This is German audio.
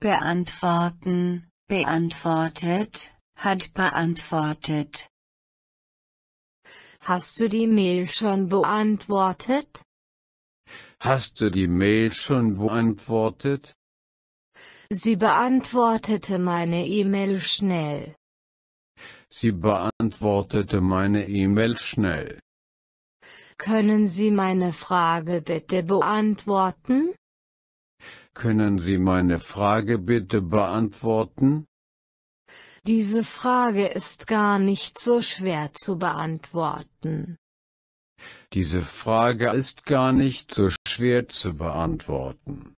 beantworten, beantwortet, hat beantwortet. Hast du die Mail schon beantwortet? Hast du die Mail schon beantwortet? Sie beantwortete meine E-Mail schnell. Sie beantwortete meine E-Mail schnell. Können Sie meine Frage bitte beantworten? Können Sie meine Frage bitte beantworten? Diese Frage ist gar nicht so schwer zu beantworten. Diese Frage ist gar nicht so schwer zu beantworten.